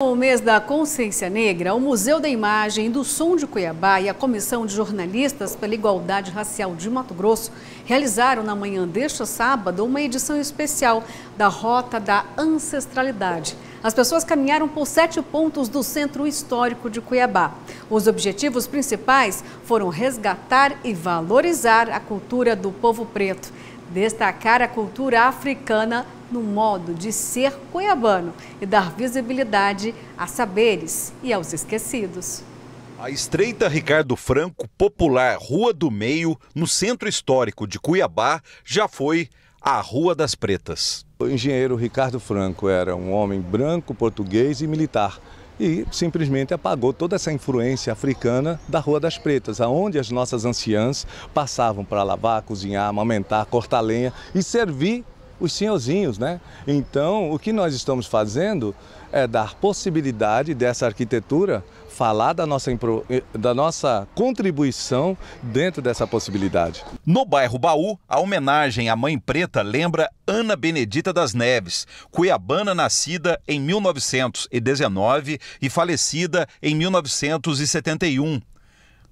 No mês da Consciência Negra, o Museu da Imagem e do Som de Cuiabá e a Comissão de Jornalistas pela Igualdade Racial de Mato Grosso realizaram na manhã deste sábado uma edição especial da Rota da Ancestralidade. As pessoas caminharam por sete pontos do Centro Histórico de Cuiabá. Os objetivos principais foram resgatar e valorizar a cultura do povo preto destacar a cultura africana no modo de ser cuiabano e dar visibilidade a saberes e aos esquecidos. A estreita Ricardo Franco, popular Rua do Meio, no centro histórico de Cuiabá, já foi a Rua das Pretas. O engenheiro Ricardo Franco era um homem branco, português e militar e simplesmente apagou toda essa influência africana da Rua das Pretas, aonde as nossas anciãs passavam para lavar, cozinhar, amamentar, cortar lenha e servir os senhorzinhos, né? Então, o que nós estamos fazendo é dar possibilidade dessa arquitetura falar da nossa, eh, da nossa contribuição dentro dessa possibilidade. No bairro Baú, a homenagem à Mãe Preta lembra Ana Benedita das Neves, cuiabana nascida em 1919 e falecida em 1971.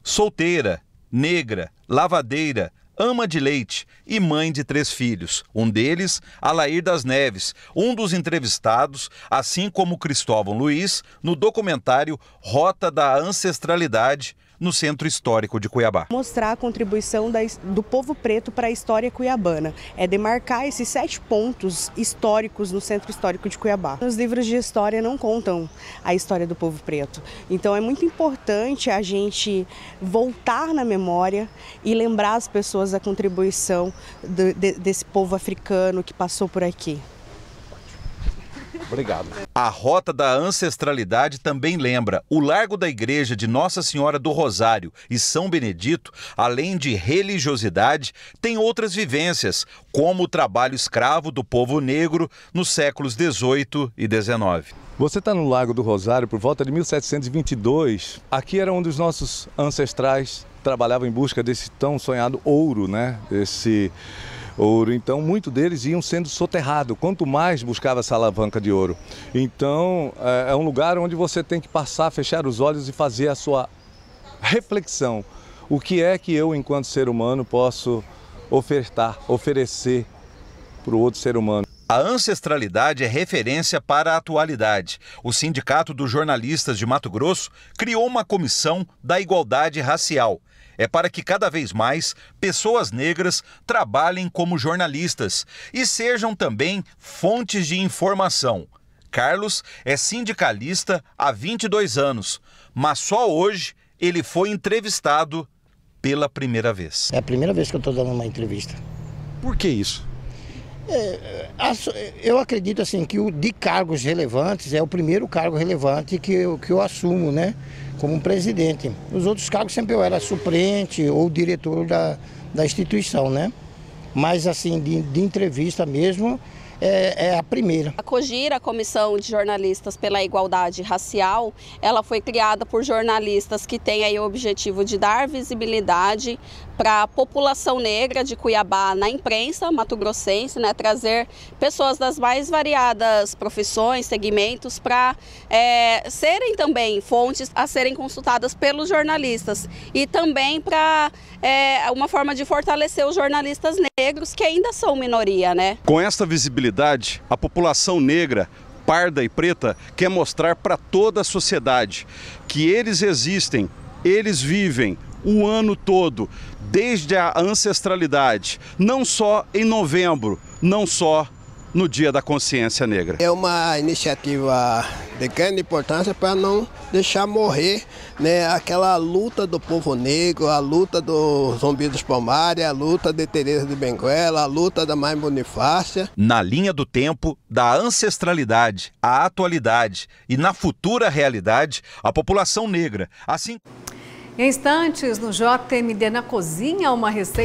Solteira, negra, lavadeira, ama de leite e mãe de três filhos, um deles, Alair das Neves, um dos entrevistados, assim como Cristóvão Luiz, no documentário Rota da Ancestralidade, no Centro Histórico de Cuiabá. Mostrar a contribuição da, do povo preto para a história cuiabana. É demarcar esses sete pontos históricos no Centro Histórico de Cuiabá. Os livros de história não contam a história do povo preto. Então é muito importante a gente voltar na memória e lembrar as pessoas da contribuição do, de, desse povo africano que passou por aqui. Obrigado. A Rota da Ancestralidade também lembra o Largo da Igreja de Nossa Senhora do Rosário e São Benedito, além de religiosidade, tem outras vivências, como o trabalho escravo do povo negro nos séculos 18 e 19. Você está no Lago do Rosário por volta de 1722. Aqui era um dos nossos ancestrais trabalhava em busca desse tão sonhado ouro, né? Esse ouro. Então, muitos deles iam sendo soterrados, quanto mais buscava essa alavanca de ouro. Então, é, é um lugar onde você tem que passar, fechar os olhos e fazer a sua reflexão. O que é que eu, enquanto ser humano, posso ofertar, oferecer para o outro ser humano? A ancestralidade é referência para a atualidade. O Sindicato dos Jornalistas de Mato Grosso criou uma comissão da igualdade racial. É para que cada vez mais pessoas negras trabalhem como jornalistas e sejam também fontes de informação. Carlos é sindicalista há 22 anos, mas só hoje ele foi entrevistado pela primeira vez. É a primeira vez que eu estou dando uma entrevista. Por que isso? É, eu acredito assim que o de cargos relevantes é o primeiro cargo relevante que eu, que eu assumo, né? Como presidente. Os outros cargos sempre eu era suplente ou diretor da, da instituição, né? Mas assim, de, de entrevista mesmo, é, é, a primeira. A COGIR, a Comissão de Jornalistas pela Igualdade Racial, ela foi criada por jornalistas que têm aí o objetivo de dar visibilidade para a população negra de Cuiabá na imprensa mato-grossense, né, trazer pessoas das mais variadas profissões, segmentos, para é, serem também fontes a serem consultadas pelos jornalistas e também para é, uma forma de fortalecer os jornalistas negros que ainda são minoria. Né? Com esta visibilidade, visibilidade, a população negra, parda e preta quer mostrar para toda a sociedade que eles existem, eles vivem o ano todo, desde a ancestralidade, não só em novembro, não só no Dia da Consciência Negra? É uma iniciativa de grande importância para não deixar morrer né, aquela luta do povo negro, a luta do Zumbi dos Palmares, a luta de Tereza de Benguela, a luta da Mãe Bonifácia. Na linha do tempo, da ancestralidade à atualidade e na futura realidade, a população negra, assim... Em instantes, no JMD na cozinha, uma receita...